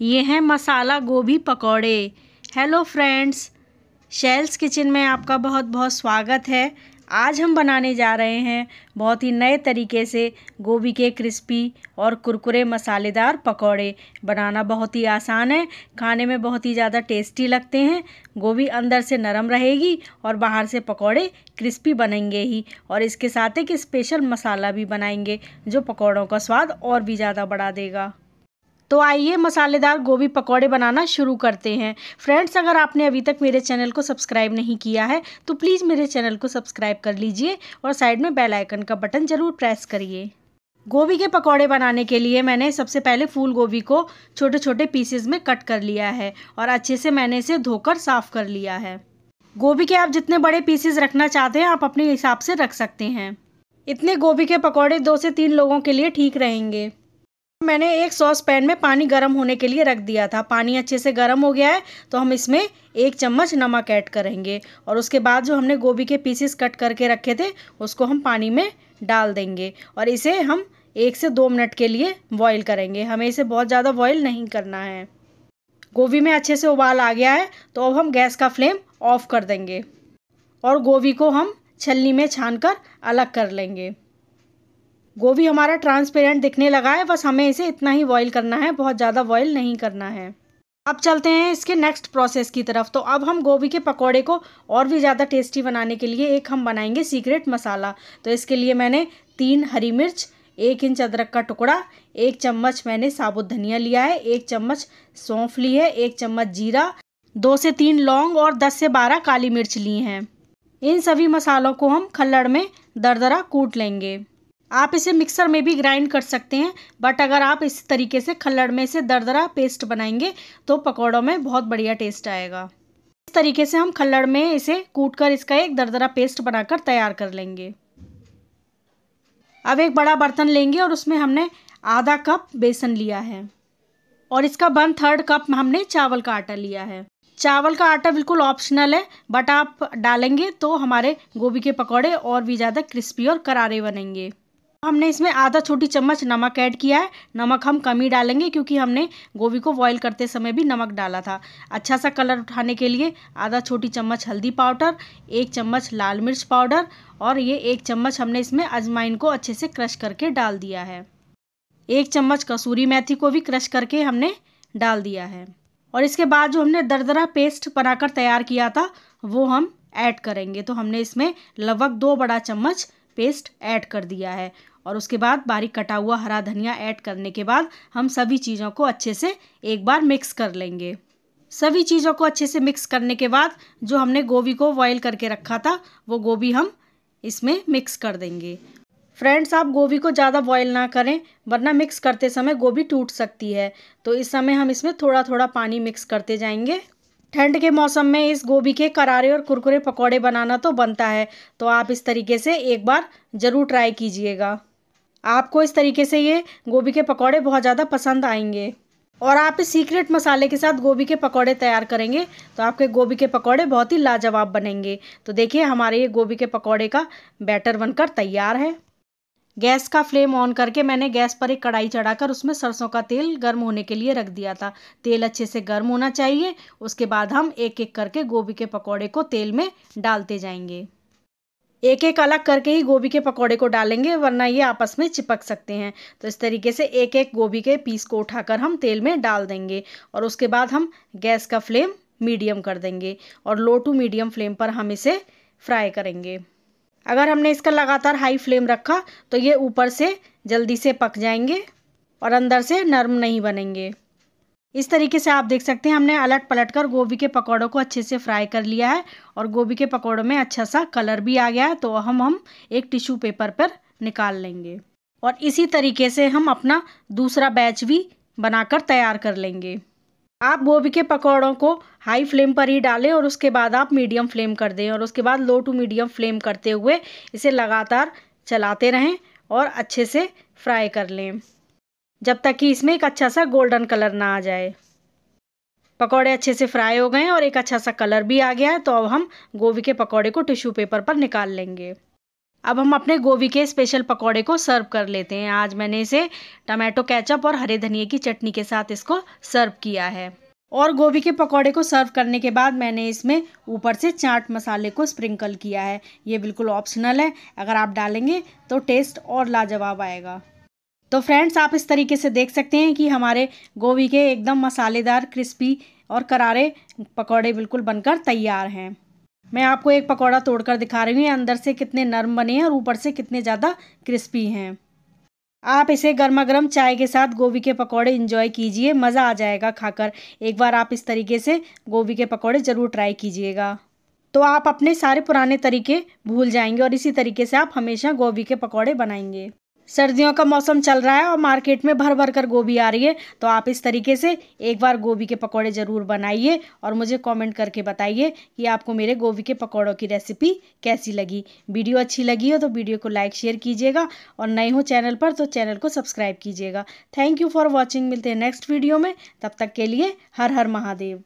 ये हैं मसाला गोभी पकौड़े हेलो फ्रेंड्स शेल्स किचन में आपका बहुत बहुत स्वागत है आज हम बनाने जा रहे हैं बहुत ही नए तरीके से गोभी के क्रिस्पी और कुरकुरे मसालेदार पकौड़े बनाना बहुत ही आसान है खाने में बहुत ही ज़्यादा टेस्टी लगते हैं गोभी अंदर से नरम रहेगी और बाहर से पकौड़े क्रिस्पी बनेंगे ही और इसके साथ एक स्पेशल मसाला भी बनाएंगे जो पकौड़ों का स्वाद और भी ज़्यादा बढ़ा देगा तो आइए मसालेदार गोभी पकौड़े बनाना शुरू करते हैं फ्रेंड्स अगर आपने अभी तक मेरे चैनल को सब्सक्राइब नहीं किया है तो प्लीज़ मेरे चैनल को सब्सक्राइब कर लीजिए और साइड में बेल आइकन का बटन ज़रूर प्रेस करिए गोभी के पकौड़े बनाने के लिए मैंने सबसे पहले फूल गोभी को छोटे छोटे पीसेज में कट कर लिया है और अच्छे से मैंने इसे धोकर साफ़ कर लिया है गोभी के आप जितने बड़े पीसेस रखना चाहते हैं आप अपने हिसाब से रख सकते हैं इतने गोभी के पकौड़े दो से तीन लोगों के लिए ठीक रहेंगे मैंने एक सॉस पैन में पानी गर्म होने के लिए रख दिया था पानी अच्छे से गर्म हो गया है तो हम इसमें एक चम्मच नमक ऐड करेंगे और उसके बाद जो हमने गोभी के पीसेस कट करके रखे थे उसको हम पानी में डाल देंगे और इसे हम एक से दो मिनट के लिए बॉईल करेंगे हमें इसे बहुत ज़्यादा बॉईल नहीं करना है गोभी में अच्छे से उबाल आ गया है तो अब हम गैस का फ्लेम ऑफ़ कर देंगे और गोभी को हम छलनी में छान कर अलग कर लेंगे गोभी हमारा ट्रांसपेरेंट दिखने लगा है बस हमें इसे इतना ही बॉयल करना है बहुत ज़्यादा बॉयल नहीं करना है अब चलते हैं इसके नेक्स्ट प्रोसेस की तरफ तो अब हम गोभी के पकौड़े को और भी ज़्यादा टेस्टी बनाने के लिए एक हम बनाएंगे सीक्रेट मसाला तो इसके लिए मैंने तीन हरी मिर्च एक इंच अदरक का टुकड़ा एक चम्मच मैंने साबुत धनिया लिया है एक चम्मच सौंफ ली है एक चम्मच जीरा दो से तीन लौंग और दस से बारह काली मिर्च ली हैं इन सभी मसालों को हम खल्लड़ में दरदरा कूट लेंगे आप इसे मिक्सर में भी ग्राइंड कर सकते हैं बट अगर आप इस तरीके से खल्लड़ में से दरदरा पेस्ट बनाएंगे तो पकौड़ों में बहुत बढ़िया टेस्ट आएगा इस तरीके से हम खल्लड़ में इसे कूटकर इसका एक दरदरा पेस्ट बनाकर तैयार कर लेंगे अब एक बड़ा बर्तन लेंगे और उसमें हमने आधा कप बेसन लिया है और इसका वन थर्ड कप हमने चावल का आटा लिया है चावल का आटा बिल्कुल ऑप्शनल है बट आप डालेंगे तो हमारे गोभी के पकौड़े और भी ज़्यादा क्रिस्पी और करारे बनेंगे हमने इसमें आधा छोटी चम्मच नमक ऐड किया है नमक हम कम ही डालेंगे क्योंकि हमने गोभी को बॉईल करते समय भी नमक डाला था अच्छा सा कलर उठाने के लिए आधा छोटी चम्मच हल्दी पाउडर एक चम्मच लाल मिर्च पाउडर और ये एक चम्मच हमने इसमें अजमाइन को अच्छे से क्रश करके डाल दिया है एक चम्मच कसूरी मेथी को भी क्रश करके हमने डाल दिया है और इसके बाद जो हमने दरदरा पेस्ट बनाकर तैयार किया था वो हम ऐड करेंगे तो हमने इसमें लगभग दो बड़ा चम्मच पेस्ट ऐड कर दिया है और उसके बाद बारीक कटा हुआ हरा धनिया ऐड करने के बाद हम सभी चीज़ों को अच्छे से एक बार मिक्स कर लेंगे सभी चीज़ों को अच्छे से मिक्स करने के बाद जो हमने गोभी को बॉयल करके रखा था वो गोभी हम इसमें मिक्स कर देंगे फ्रेंड्स आप गोभी को ज़्यादा बॉयल ना करें वरना मिक्स करते समय गोभी टूट सकती है तो इस समय हम इसमें थोड़ा थोड़ा पानी मिक्स करते जाएंगे ठंड के मौसम में इस गोभी के करारे और कुरकुरे पकौड़े बनाना तो बनता है तो आप इस तरीके से एक बार ज़रूर ट्राई कीजिएगा आपको इस तरीके से ये गोभी के पकौड़े बहुत ज़्यादा पसंद आएंगे और आप इस सीक्रेट मसाले के साथ गोभी के पकौड़े तैयार करेंगे तो आपके गोभी के पकौड़े बहुत ही लाजवाब बनेंगे तो देखिए हमारे ये गोभी के पकौड़े का बैटर बनकर तैयार है गैस का फ्लेम ऑन करके मैंने गैस पर एक कढ़ाई चढ़ाकर उसमें सरसों का तेल गर्म होने के लिए रख दिया था तेल अच्छे से गर्म होना चाहिए उसके बाद हम एक एक करके गोभी के पकौड़े को तेल में डालते जाएंगे एक एक अलग करके ही गोभी के पकौड़े को डालेंगे वरना ये आपस में चिपक सकते हैं तो इस तरीके से एक एक गोभी के पीस को उठाकर हम तेल में डाल देंगे और उसके बाद हम गैस का फ्लेम मीडियम कर देंगे और लो टू मीडियम फ्लेम पर हम इसे फ्राई करेंगे अगर हमने इसका लगातार हाई फ्लेम रखा तो ये ऊपर से जल्दी से पक जाएंगे और अंदर से नरम नहीं बनेंगे इस तरीके से आप देख सकते हैं हमने अलट पलट कर गोभी के पकौड़ों को अच्छे से फ्राई कर लिया है और गोभी के पकौड़ों में अच्छा सा कलर भी आ गया है तो हम हम एक टिश्यू पेपर पर निकाल लेंगे और इसी तरीके से हम अपना दूसरा बैच भी बनाकर तैयार कर लेंगे आप गोभी के पकौड़ों को हाई फ्लेम पर ही डालें और उसके बाद आप मीडियम फ्लेम कर दें और उसके बाद लो टू मीडियम फ्लेम करते हुए इसे लगातार चलाते रहें और अच्छे से फ्राई कर लें जब तक कि इसमें एक अच्छा सा गोल्डन कलर ना आ जाए पकौड़े अच्छे से फ्राई हो गए और एक अच्छा सा कलर भी आ गया है तो अब हम गोभी के पकौड़े को टिश्यू पेपर पर निकाल लेंगे अब हम अपने गोभी के स्पेशल पकौड़े को सर्व कर लेते हैं आज मैंने इसे टमाटो केचप और हरे धनिए की चटनी के साथ इसको सर्व किया है और गोभी के पकौड़े को सर्व करने के बाद मैंने इसमें ऊपर से चाट मसाले को स्प्रिंकल किया है ये बिल्कुल ऑप्शनल है अगर आप डालेंगे तो टेस्ट और लाजवाब आएगा तो फ्रेंड्स आप इस तरीके से देख सकते हैं कि हमारे गोभी के एकदम मसालेदार क्रिस्पी और करारे पकौड़े बिल्कुल बनकर तैयार हैं मैं आपको एक पकौड़ा तोड़कर दिखा रही हूँ अंदर से कितने नरम बने हैं और ऊपर से कितने ज़्यादा क्रिस्पी हैं आप इसे गर्मा गर्म चाय के साथ गोभी के पकौड़े इंजॉय कीजिए मज़ा आ जाएगा खाकर एक बार आप इस तरीके से गोभी के पकौड़े ज़रूर ट्राई कीजिएगा तो आप अपने सारे पुराने तरीके भूल जाएंगे और इसी तरीके से आप हमेशा गोभी के पकौड़े बनाएंगे सर्दियों का मौसम चल रहा है और मार्केट में भर भर कर गोभी आ रही है तो आप इस तरीके से एक बार गोभी के पकौड़े ज़रूर बनाइए और मुझे कमेंट करके बताइए कि आपको मेरे गोभी के पकौड़ों की रेसिपी कैसी लगी वीडियो अच्छी लगी हो तो वीडियो को लाइक शेयर कीजिएगा और नए हो चैनल पर तो चैनल को सब्सक्राइब कीजिएगा थैंक यू फॉर वॉचिंग मिलते हैं नेक्स्ट वीडियो में तब तक के लिए हर हर महादेव